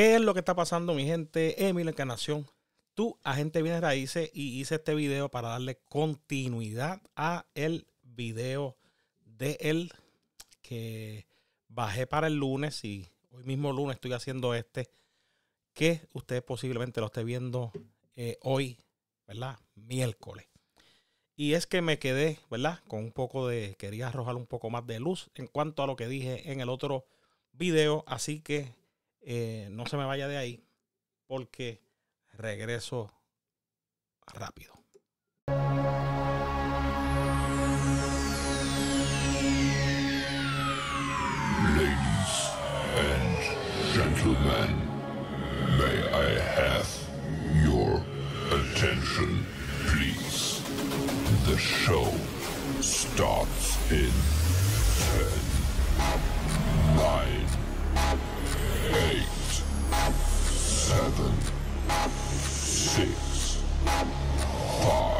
¿Qué es lo que está pasando, mi gente? Emil Encarnación, tu agente bienes raíces y hice este video para darle continuidad a el video de él que bajé para el lunes y hoy mismo lunes estoy haciendo este que usted posiblemente lo esté viendo eh, hoy, ¿verdad? Miércoles. Y es que me quedé, ¿verdad? Con un poco de, quería arrojar un poco más de luz en cuanto a lo que dije en el otro video, así que eh, no se me vaya de ahí porque regreso rápido. Ladies and gentlemen, may I have your attention, please? The show starts in 10. seven, go.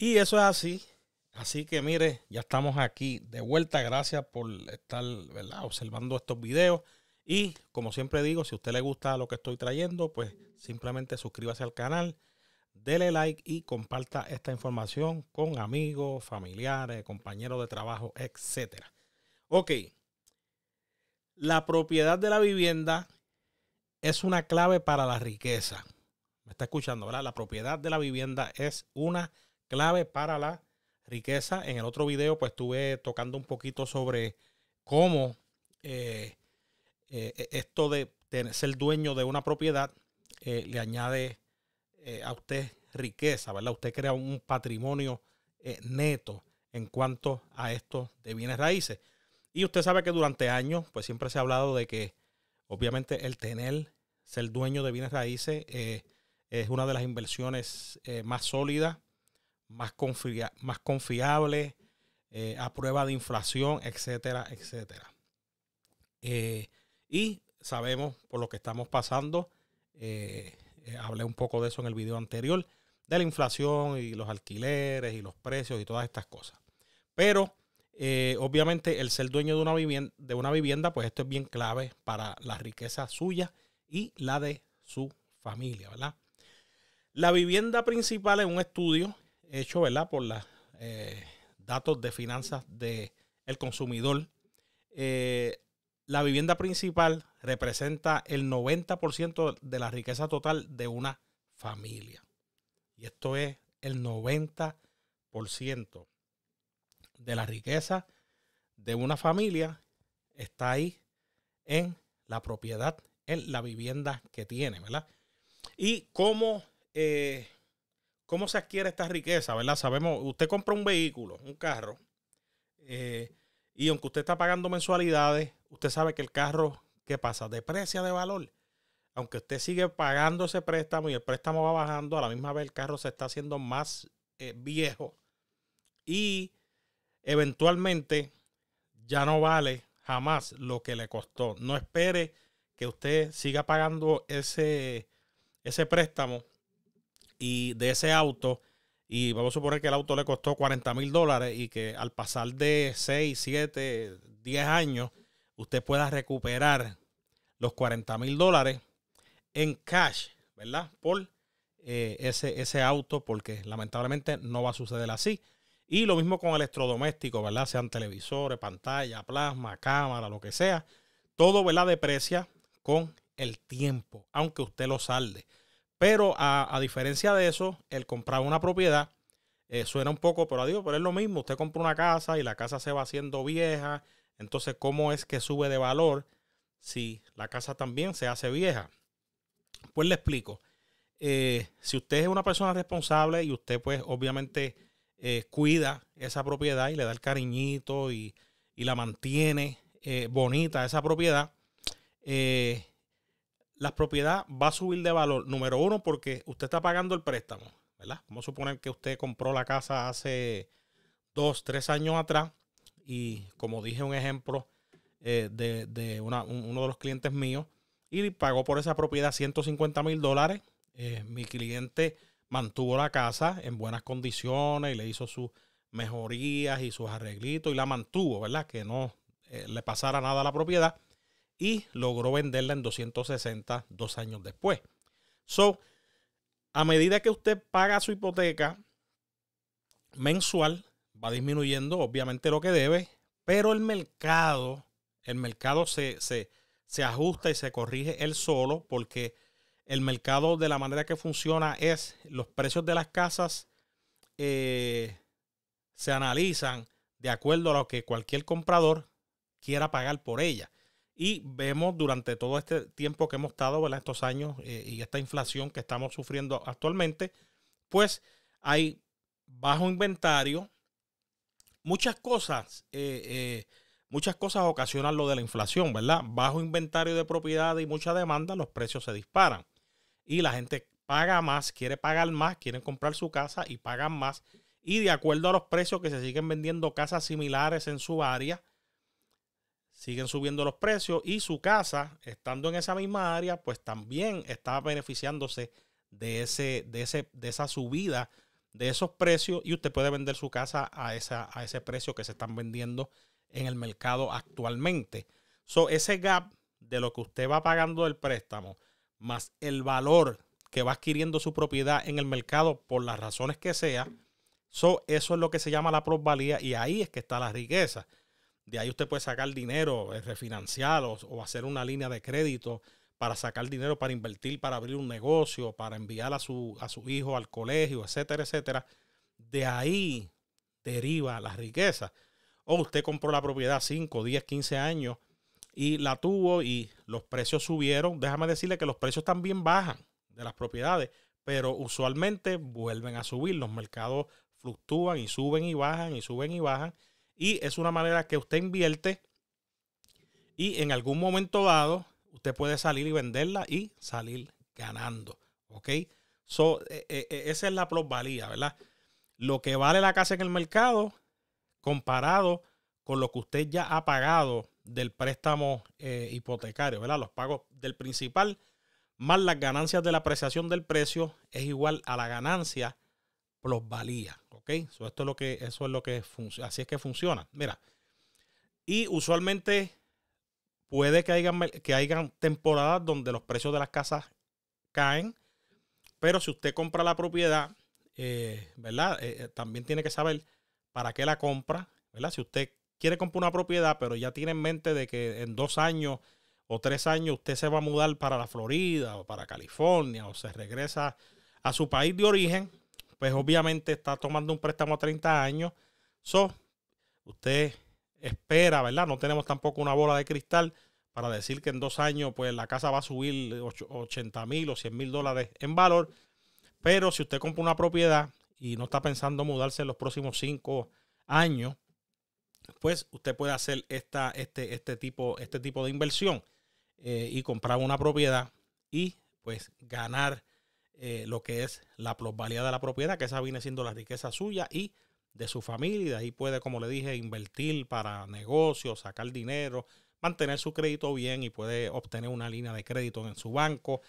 Y eso es así. Así que mire, ya estamos aquí de vuelta. Gracias por estar ¿verdad? observando estos videos. Y como siempre digo, si a usted le gusta lo que estoy trayendo, pues simplemente suscríbase al canal, dele like y comparta esta información con amigos, familiares, compañeros de trabajo, etc. Ok, la propiedad de la vivienda es una clave para la riqueza. Me está escuchando, ¿verdad? La propiedad de la vivienda es una clave para la riqueza. En el otro video, pues estuve tocando un poquito sobre cómo eh, eh, e, esto de ser dueño de una propiedad eh, le añade eh, a usted riqueza, ¿verdad? Usted crea un patrimonio neto en cuanto a esto de bienes raíces. Y usted sabe que durante años, pues siempre se ha hablado de que obviamente el tener, ser dueño de bienes raíces es una de las inversiones más sólidas, más, confiables, a prueba de inflación, etcétera, etcétera. Eh, y sabemos por lo que estamos pasando, eh, eh, hablé un poco de eso en el video anterior, de la inflación y los alquileres y los precios y todas estas cosas. Pero eh, obviamente el ser dueño de una, vivienda, de una vivienda, pues esto es bien clave para la riqueza suya y la de su familia, ¿verdad? La vivienda principal es un estudio hecho, ¿verdad? Por los datos de finanzas del consumidor la vivienda principal representa el 90% de la riqueza total de una familia. Y esto es el 90% de la riqueza de una familia está ahí en la propiedad, en la vivienda que tiene, ¿verdad? Y cómo, eh, cómo se adquiere esta riqueza, ¿verdad? Sabemos, usted compra un vehículo, un carro, eh, y aunque usted está pagando mensualidades, usted sabe que el carro, ¿qué pasa? Deprecia de valor. Aunque usted sigue pagando ese préstamo y el préstamo va bajando, a la misma vez el carro se está haciendo más eh, viejo. Y eventualmente ya no vale jamás lo que le costó. No espere que usted siga pagando ese, ese préstamo y de ese auto y vamos a suponer que el auto le costó 40 mil dólares y que al pasar de 6, 7, 10 años, usted pueda recuperar los 40 mil dólares en cash, ¿verdad? Por eh, ese, ese auto, porque lamentablemente no va a suceder así. Y lo mismo con electrodomésticos, ¿verdad? Sean televisores, pantalla, plasma, cámara, lo que sea. Todo, ¿verdad? Deprecia con el tiempo, aunque usted lo salde. Pero a, diferencia de eso, el comprar una propiedad eh, suena un poco, pero adiós, pero es lo mismo. Usted compra una casa y la casa se va haciendo vieja. Entonces, ¿cómo es que sube de valor si la casa también se hace vieja? Pues le explico. Eh, si usted es una persona responsable y usted, pues, obviamente eh, cuida esa propiedad y le da el cariñito y, y la mantiene bonita esa propiedad, la propiedad va a subir de valor. Número uno, porque usted está pagando el préstamo, ¿verdad? Vamos a suponer que usted compró la casa hace dos, tres años atrás y como dije un ejemplo eh, de, uno de los clientes míos y pagó por esa propiedad 150 mil dólares. Eh, mi cliente mantuvo la casa en buenas condiciones y le hizo sus mejorías y sus arreglitos y la mantuvo, ¿verdad? Que no eh, le pasara nada a la propiedad y logró venderla en 260 dos años después. So, a medida que usted paga su hipoteca mensual, va disminuyendo obviamente lo que debe, pero el mercado, el mercado se, se, ajusta y se corrige él solo porque el mercado de la manera que funciona es los precios de las casas eh, se analizan de acuerdo a lo que cualquier comprador quiera pagar por ella. Y vemos durante todo este tiempo que hemos estado, estos años eh, y esta inflación que estamos sufriendo actualmente, pues hay bajo inventario. Muchas cosas, eh, eh, muchas cosas ocasionan lo de la inflación, ¿verdad? Bajo inventario de propiedad y mucha demanda, los precios se disparan. Y la gente paga más, quiere pagar más, quieren comprar su casa y pagan más. Y de acuerdo a los precios que se siguen vendiendo casas similares en su área, siguen subiendo los precios y su casa, estando en esa misma área, pues también está beneficiándose de, ese, de, de esa subida de esos precios y usted puede vender su casa a, esa, a ese precio que se están vendiendo en el mercado actualmente. So, ese gap de lo que usted va pagando del préstamo más el valor que va adquiriendo su propiedad en el mercado por las razones que sea, so, eso es lo que se llama la plusvalía y ahí es que está la riqueza. De ahí usted puede sacar dinero, eh, refinanciar o, hacer una línea de crédito para sacar dinero, para invertir, para abrir un negocio, para enviar a su, a su hijo al colegio, etcétera, etcétera. De ahí deriva la riqueza. O usted compró la propiedad 5, 10, 15 años y la tuvo y los precios subieron. Déjame decirle que los precios también bajan de las propiedades, pero usualmente vuelven a subir. Los mercados fluctúan y suben y bajan y suben y bajan. Y es una manera que usted invierte y en algún momento dado usted puede salir y venderla y salir ganando. ¿Ok? So, e, e, e, esa es la plusvalía, ¿verdad? Lo que vale la casa en el mercado comparado con lo que usted ya ha pagado del préstamo eh, hipotecario, ¿verdad? Los pagos del principal más las ganancias de la apreciación del precio es igual a la ganancia plusvalía lo que, eso es lo que funciona. Así es que funciona. Mira. Y usualmente puede que hayan, que temporadas donde los precios de las casas caen. Pero si usted compra la propiedad, eh, ¿verdad? Eh, eh, también tiene que saber para qué la compra, ¿verdad? Si usted quiere comprar una propiedad, pero ya tiene en mente de que en dos años o tres años usted se va a mudar para la Florida o para California o se regresa a su país de origen, pues obviamente está tomando un préstamo a 30 años. So, usted espera, ¿verdad? No tenemos tampoco una bola de cristal para decir que en dos años pues la casa va a subir 80 mil o 100 mil dólares en valor. Pero si usted compra una propiedad y no está pensando mudarse en los próximos cinco años, pues usted puede hacer este, este, tipo, este tipo de inversión eh, y comprar una propiedad y pues ganar eh, lo que es la plusvalía de la propiedad, que esa viene siendo la riqueza suya y de su familia. Y ahí puede, como le dije, invertir para negocios, sacar dinero, mantener su crédito bien y puede obtener una línea de crédito en su banco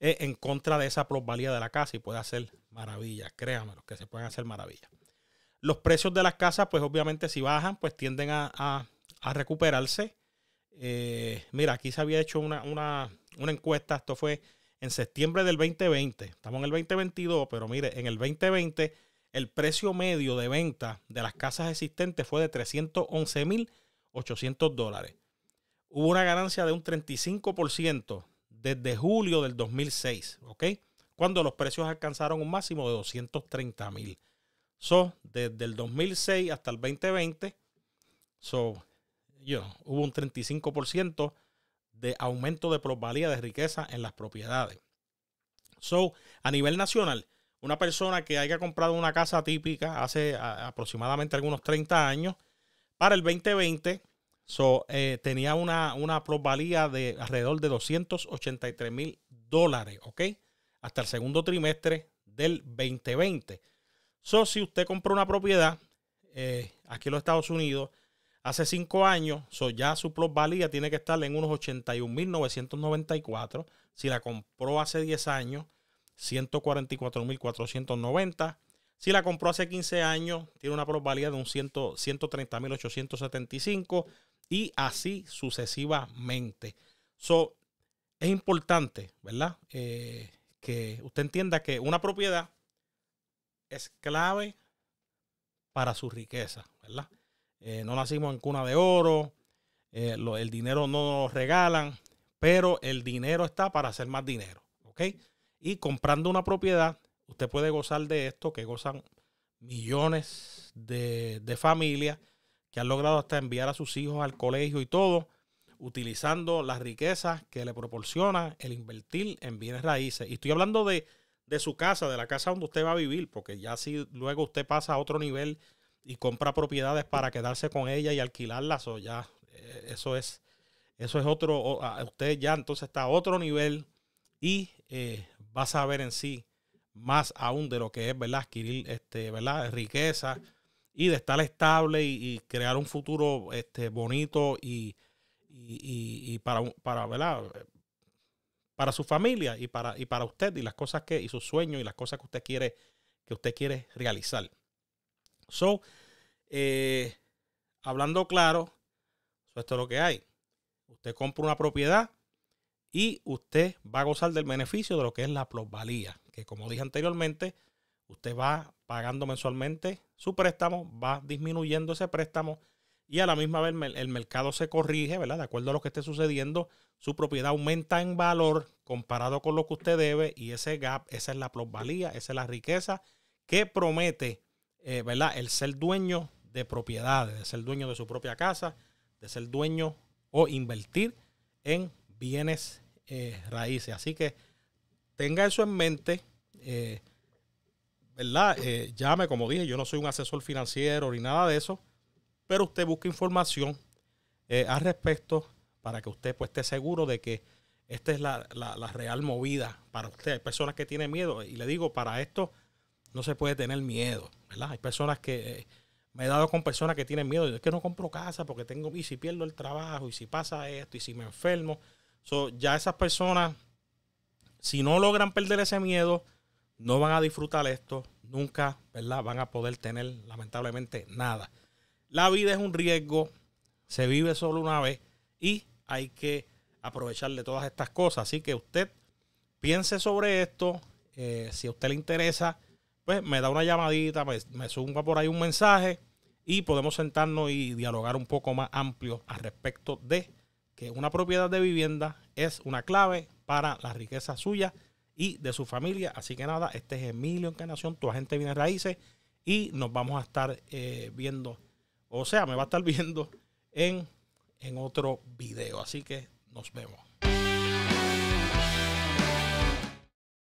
eh, en contra de esa plusvalía de la casa y puede hacer maravillas. Créanme, que se pueden hacer maravillas. Los precios de las casas, pues obviamente si bajan, pues tienden a, a, recuperarse. Eh, mira, aquí se había hecho una, una encuesta, esto fue en septiembre del 2020, estamos en el 2022, pero mire, en el 2020 el precio medio de venta de las casas existentes fue de 311.800 dólares. Hubo una ganancia de un 35% desde julio del 2006, ¿ok? Cuando los precios alcanzaron un máximo de 230.000. So, desde el 2006 hasta el 2020, so, you hubo un 35% de aumento de plusvalía, de riqueza en las propiedades. So, a nivel nacional, una persona que haya comprado una casa típica hace aproximadamente algunos 30 años, para el 2020 so, eh, tenía una, una de alrededor de 283 mil dólares, ¿ok? Hasta el segundo trimestre del 2020. So, si usted compró una propiedad eh, aquí en los Estados Unidos hace cinco años, ya su plusvalía tiene que estar en unos 81.994. Si la compró hace 10 años, 144.490. Si la compró hace 15 años, tiene una plusvalía de un 130.875 y así sucesivamente. es importante, ¿verdad? Eh, que usted entienda que una propiedad es clave para su riqueza, ¿verdad? Eh, no nacimos en cuna de oro, eh, el dinero no nos regalan, pero el dinero está para hacer más dinero, ¿ok? Y comprando una propiedad, usted puede gozar de esto que gozan millones de, de familias que han logrado hasta enviar a sus hijos al colegio y todo, utilizando las riquezas que le proporciona el invertir en bienes raíces. Y estoy hablando de, de su casa, de la casa donde usted va a vivir, porque ya si luego usted pasa a otro nivel y compra propiedades para quedarse con ella y alquilarlas o ya, eh, eso es, eso es otro, ah, usted ya entonces está a otro nivel y eh, va a saber en sí más aún de lo que es, ¿verdad? Adquirir, este, ¿verdad? Riqueza y de estar estable y, crear un futuro este, bonito y, para, para, ¿verdad? Para su familia y para, y para usted y las cosas que, y sus sueños y las cosas que usted quiere, que usted quiere realizar. So, eh, hablando claro, esto es lo que hay. Usted compra una propiedad y usted va a gozar del beneficio de lo que es la plusvalía, que como dije anteriormente, usted va pagando mensualmente su préstamo, va disminuyendo ese préstamo y a la misma vez el mercado se corrige, ¿verdad? De acuerdo a lo que esté sucediendo, su propiedad aumenta en valor comparado con lo que usted debe y ese gap, esa es la plusvalía, esa es la riqueza que promete eh, ¿verdad? El ser dueño de propiedades, de ser dueño de su propia casa, de ser dueño o invertir en bienes eh, raíces. Así que tenga eso en mente, eh, ¿verdad? llame, como dije, yo no soy un asesor financiero ni nada de eso, pero usted busca información al respecto para que usted pues, esté seguro de que esta es la, la real movida para usted. Hay personas que tienen miedo y le digo, para esto no se puede tener miedo, ¿verdad? Hay personas que... Eh, me he dado con personas que tienen miedo. es que no compro casa porque tengo... Y si pierdo el trabajo, y si pasa esto, y si me enfermo. So, ya esas personas, si no logran perder ese miedo, no van a disfrutar esto. Nunca, ¿verdad? Van a poder tener, lamentablemente, nada. La vida es un riesgo. Se vive solo una vez. Y hay que aprovechar de todas estas cosas. Así que usted piense sobre esto. Eh, si a usted le interesa pues me da una llamadita, pues, me zumba por ahí un mensaje y podemos sentarnos y dialogar un poco más amplio al respecto de que una propiedad de vivienda es una clave para la riqueza suya y de su familia. Así que nada, este es Emilio Encarnación, tu agente de bienes raíces y nos vamos a estar eh, viendo, o sea, me va a estar viendo en, en otro video. Así que nos vemos.